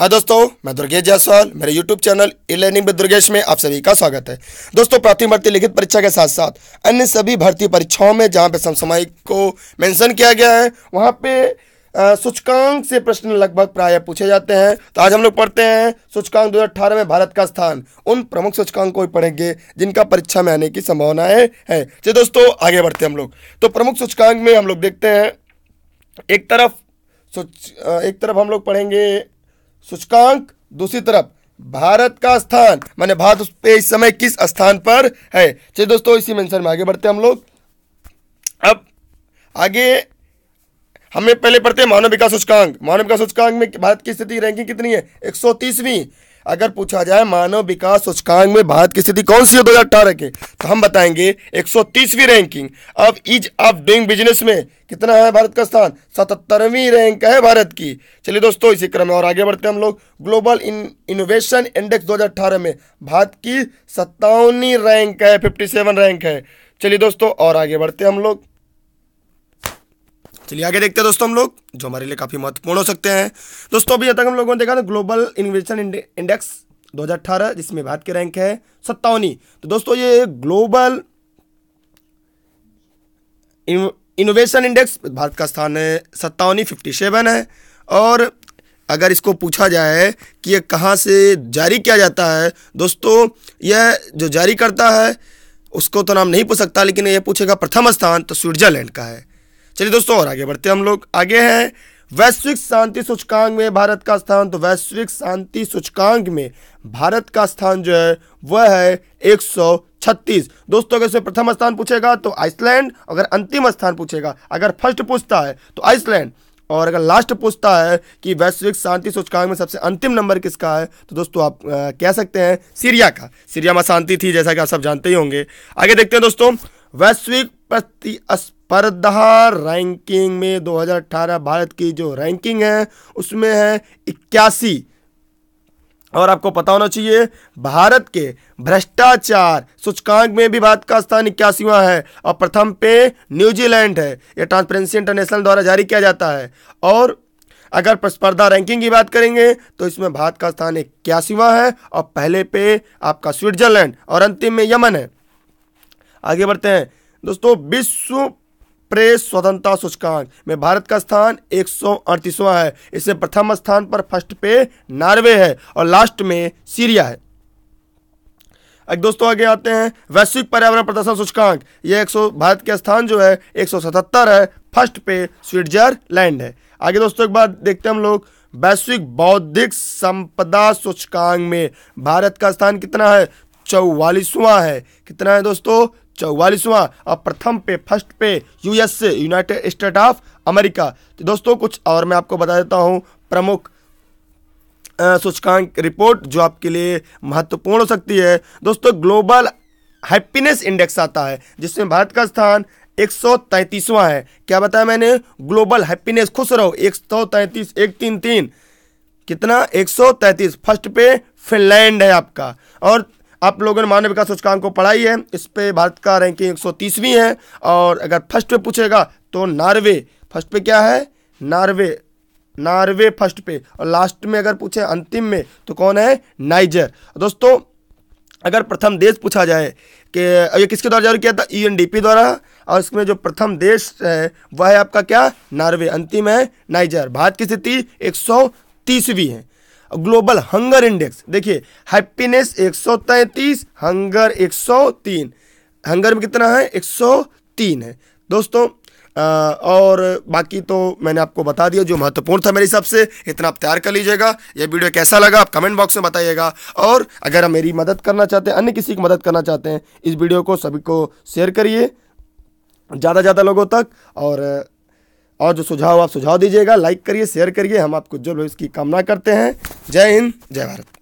हाँ दोस्तों मैं दुर्गेश जायसवाल मेरे YouTube channel e learning with Durgesh में आप सभी का स्वागत है दोस्तों प्राथमिक भर्ती लिखित परीक्षा के साथ साथ अन्य सभी भर्ती परीक्षाओं में जहाँ पे समसमय को मेंशन किया गया है वहाँ पे सूचकांक से प्रश्न लगभग प्राय पूछे जाते हैं तो आज हम लोग पढ़ते हैं सूचकांक दो में भारत का स्थान उन प्रमुख सूचकांक को पढ़ेंगे जिनका परीक्षा में आने की संभावनाएं है चलिए दोस्तों आगे बढ़ते हैं हम लोग तो प्रमुख सूचकांक में हम लोग देखते हैं एक तरफ एक तरफ हम लोग पढ़ेंगे सूचकांक दूसरी तरफ भारत का स्थान माने भारत पे इस समय किस स्थान पर है चलिए दोस्तों इसी मेंशन में आगे बढ़ते हम लोग अब आगे हमें पहले पढ़ते हैं मानव विकास सूचकांक मानव विकास सूचकांक में भारत की स्थिति रैंकिंग कितनी है एक सौ तीसवीं अगर पूछा जाए मानव विकास सूचकांक में भारत की स्थिति कौन सी है दो हजार अठारह के तो हम बताएंगे एक सौ तीसवीं रैंकिंग अब इज ऑफ डूइंग बिजनेस में कितना है भारत का स्थान सतहत्तरवीं रैंक है भारत की चलिए दोस्तों इसी क्रम में और आगे बढ़ते हैं हम लोग ग्लोबल इन इनोवेशन इंडेक्स 2018 में भारत की सत्तावनी रैंक है फिफ्टी रैंक है चलिए दोस्तों और आगे बढ़ते हैं हम लोग चलिए आगे देखते हैं दोस्तों हम लोग जो हमारे लिए काफ़ी महत्वपूर्ण हो सकते हैं दोस्तों अभी तक हम लोगों ने देखा था ग्लोबल इन्वेस्टमेंट इंडेक्स 2018 जिसमें भारत की रैंक है सत्तावनी तो दोस्तों ये ग्लोबल इनोवेशन इंडेक्स भारत का स्थान है सत्तावनी फिफ्टी सेवन है और अगर इसको पूछा जाए कि यह कहाँ से जारी किया जाता है दोस्तों यह जो जारी करता है उसको तो नाम नहीं पूछ सकता लेकिन यह पूछेगा प्रथम स्थान तो स्विट्जरलैंड का है चलिए दोस्तों और आगे बढ़ते हम लोग आगे हैं वैश्विक शांति सूचकांक में भारत का स्थान तो वैश्विक शांति सूचकांक में भारत का स्थान जो है वह है 136 दोस्तों अगर इसमें प्रथम स्थान पूछेगा तो आइसलैंड अगर अंतिम स्थान पूछेगा अगर फर्स्ट पूछता है तो आइसलैंड और अगर लास्ट पूछता है कि वैश्विक शांति सूचकांक में सबसे अंतिम नंबर किसका है तो दोस्तों आप आ, कह सकते हैं सीरिया का सीरिया में शांति थी जैसा कि आप सब जानते ही होंगे आगे देखते हैं दोस्तों वैश्विक स्पर्धा रैंकिंग में 2018 भारत की जो रैंकिंग है उसमें है इक्यासी और आपको पता होना चाहिए भारत के भ्रष्टाचार सूचकांक में भी भारत का स्थान इक्यासीवा है और प्रथम पे न्यूजीलैंड है यह ट्रांसपेरेंसी इंटरनेशनल द्वारा जारी किया जाता है और अगर प्रतिस्पर्धा रैंकिंग की बात करेंगे तो इसमें भारत का स्थान इक्यासीवा है और पहले पे आपका स्विट्जरलैंड और अंतिम में यमन है आगे बढ़ते हैं दोस्तों विश्व प्रेस स्वतंत्रता सूचकांक में भारत का स्थान एक है इसे प्रथम स्थान पर फर्स्ट पे नॉर्वे है और लास्ट में सीरिया है अब दोस्तों आगे आते हैं वैश्विक पर्यावरण प्रदर्शन सूचकांक ये 100 भारत के स्थान जो है 177 है फर्स्ट पे स्विट्जरलैंड है आगे दोस्तों एक बात देखते हैं हम लोग वैश्विक बौद्धिक संपदा सूचकांक में भारत का स्थान कितना है चौवालीसवां है कितना है दोस्तों चौवालीसवां और प्रथम पे फर्स्ट पे USA United State of America तो दोस्तों कुछ और मैं आपको बता देता हूँ प्रमुख सूचकांक रिपोर्ट जो आपके लिए महत्वपूर्ण हो सकती है दोस्तों ग्लोबल हैप्पीनेस इंडेक्स आता है जिसमें भारत का स्थान एक है क्या बताया मैंने ग्लोबल हैप्पीनेस खुश रहो एक सौ तैंतीस एक तीन तीन कितना 133 फर्स्ट पे फिनलैंड है आपका और आप लोगों ने मानव विकास सूचकांक को पढ़ाई है इस पर भारत का रैंकिंग एक है और अगर फर्स्ट पे पूछेगा तो नार्वे फर्स्ट पे क्या है नार्वे नार्वे फर्स्ट पे और लास्ट में अगर पूछे अंतिम में तो कौन है नाइजर दोस्तों अगर प्रथम देश पूछा जाए कि ये किसके द्वारा जारी किया था ई e द्वारा और इसमें जो प्रथम देश है वह है आपका क्या नार्वे अंतिम है नाइजर भारत की स्थिति एक सौ तीसवीं है ग्लोबल हंगर इंडेक्स देखिए हैप्पीनेस 133 हंगर 103 हंगर में कितना है 103 है दोस्तों आ, और बाकी तो मैंने आपको बता दिया जो महत्वपूर्ण था मेरे हिसाब से इतना आप तैयार कर लीजिएगा यह वीडियो कैसा लगा आप कमेंट बॉक्स में बताइएगा और अगर आप मेरी मदद करना चाहते हैं अन्य किसी की मदद करना चाहते हैं इस वीडियो को सभी को शेयर करिए ज़्यादा ज़्यादा लोगों तक और और जो सुझाव आप सुझाव दीजिएगा लाइक करिए शेयर करिए हम आपको जो भविष्य की कामना करते हैं जय हिंद जय भारत